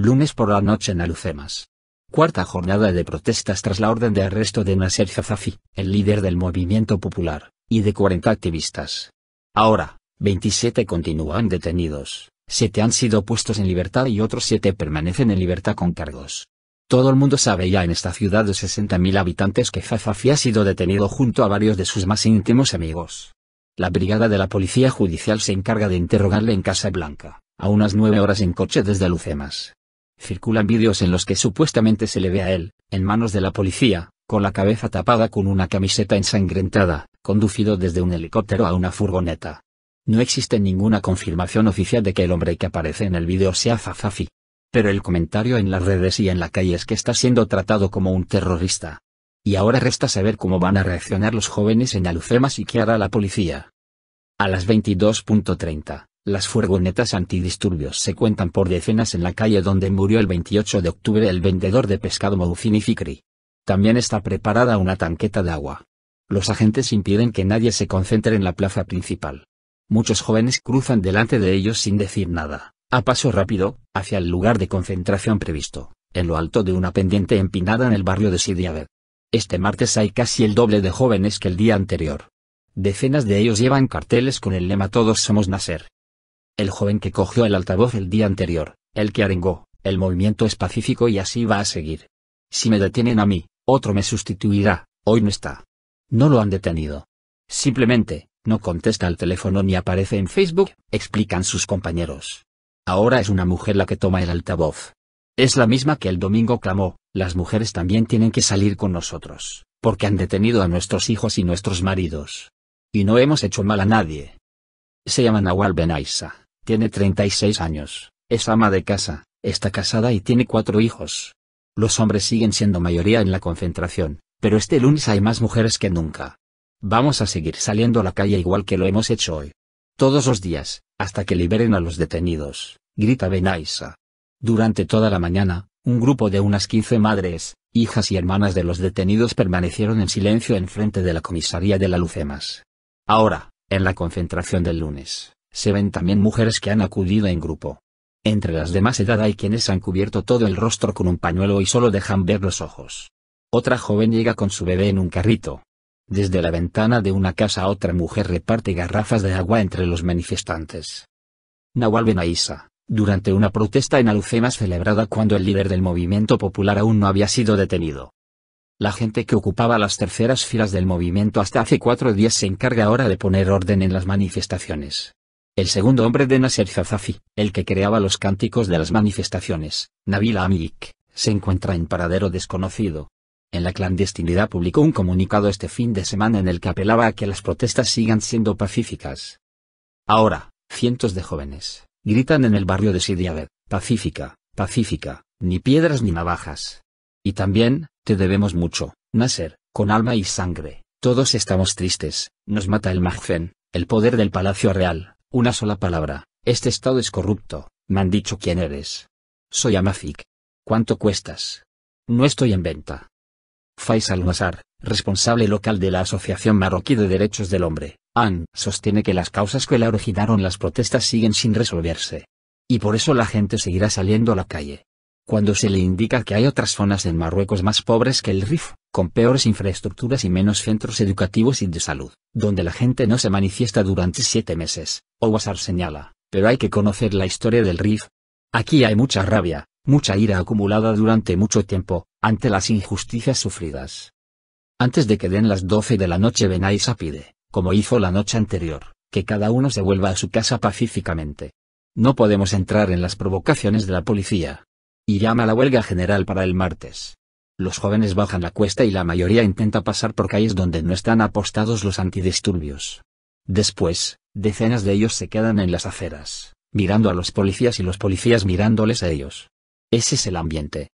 Lunes por la noche en Alucemas. Cuarta jornada de protestas tras la orden de arresto de Nasser Zazafi, el líder del movimiento popular, y de 40 activistas. Ahora, 27 continúan detenidos, 7 han sido puestos en libertad y otros 7 permanecen en libertad con cargos. Todo el mundo sabe ya en esta ciudad de 60.000 habitantes que zafafi ha sido detenido junto a varios de sus más íntimos amigos. La brigada de la policía judicial se encarga de interrogarle en Casa Blanca, a unas 9 horas en coche desde Alucemas. Circulan vídeos en los que supuestamente se le ve a él, en manos de la policía, con la cabeza tapada con una camiseta ensangrentada, conducido desde un helicóptero a una furgoneta. No existe ninguna confirmación oficial de que el hombre que aparece en el vídeo sea Fafafi. Pero el comentario en las redes y en la calle es que está siendo tratado como un terrorista. Y ahora resta saber cómo van a reaccionar los jóvenes en Alucemas y qué hará la policía. A las 22.30, las furgonetas antidisturbios se cuentan por decenas en la calle donde murió el 28 de octubre el vendedor de pescado Moufini Fikri. También está preparada una tanqueta de agua. Los agentes impiden que nadie se concentre en la plaza principal. Muchos jóvenes cruzan delante de ellos sin decir nada, a paso rápido, hacia el lugar de concentración previsto, en lo alto de una pendiente empinada en el barrio de Sidiabed. Este martes hay casi el doble de jóvenes que el día anterior. Decenas de ellos llevan carteles con el lema Todos somos nacer el joven que cogió el altavoz el día anterior, el que arengó, el movimiento es pacífico y así va a seguir. Si me detienen a mí, otro me sustituirá, hoy no está. No lo han detenido. Simplemente, no contesta al teléfono ni aparece en Facebook, explican sus compañeros. Ahora es una mujer la que toma el altavoz. Es la misma que el domingo clamó, las mujeres también tienen que salir con nosotros, porque han detenido a nuestros hijos y nuestros maridos. Y no hemos hecho mal a nadie. Se llama Nawal Benaisa. Tiene 36 años, es ama de casa, está casada y tiene cuatro hijos. Los hombres siguen siendo mayoría en la concentración, pero este lunes hay más mujeres que nunca. Vamos a seguir saliendo a la calle igual que lo hemos hecho hoy. Todos los días, hasta que liberen a los detenidos, grita Benaisa. Durante toda la mañana, un grupo de unas 15 madres, hijas y hermanas de los detenidos permanecieron en silencio enfrente de la comisaría de la Lucemas. Ahora, en la concentración del lunes, se ven también mujeres que han acudido en grupo. Entre las de más edad hay quienes han cubierto todo el rostro con un pañuelo y solo dejan ver los ojos. Otra joven llega con su bebé en un carrito. Desde la ventana de una casa otra mujer reparte garrafas de agua entre los manifestantes. Nawal Benaisa, durante una protesta en Alucemas celebrada cuando el líder del movimiento popular aún no había sido detenido. La gente que ocupaba las terceras filas del movimiento hasta hace cuatro días se encarga ahora de poner orden en las manifestaciones. El segundo hombre de Nasser Zazafi, el que creaba los cánticos de las manifestaciones, Nabil Amik, se encuentra en paradero desconocido. En la clandestinidad publicó un comunicado este fin de semana en el que apelaba a que las protestas sigan siendo pacíficas. Ahora, cientos de jóvenes, gritan en el barrio de Sidiabed, pacífica, pacífica, ni piedras ni navajas. Y también, te debemos mucho, Nasser, con alma y sangre, todos estamos tristes, nos mata el mahfén el poder del Palacio Real, una sola palabra. Este estado es corrupto. Me han dicho quién eres. Soy Amafik. ¿Cuánto cuestas? No estoy en venta. Faisal al responsable local de la Asociación Marroquí de Derechos del Hombre, AN, sostiene que las causas que la originaron las protestas siguen sin resolverse. Y por eso la gente seguirá saliendo a la calle cuando se le indica que hay otras zonas en Marruecos más pobres que el RIF, con peores infraestructuras y menos centros educativos y de salud, donde la gente no se manifiesta durante siete meses, Owasar señala, pero hay que conocer la historia del RIF. Aquí hay mucha rabia, mucha ira acumulada durante mucho tiempo, ante las injusticias sufridas. Antes de que den las doce de la noche Benaisa pide, como hizo la noche anterior, que cada uno se vuelva a su casa pacíficamente. No podemos entrar en las provocaciones de la policía, y llama a la huelga general para el martes. Los jóvenes bajan la cuesta y la mayoría intenta pasar por calles donde no están apostados los antidisturbios. Después, decenas de ellos se quedan en las aceras, mirando a los policías y los policías mirándoles a ellos. Ese es el ambiente,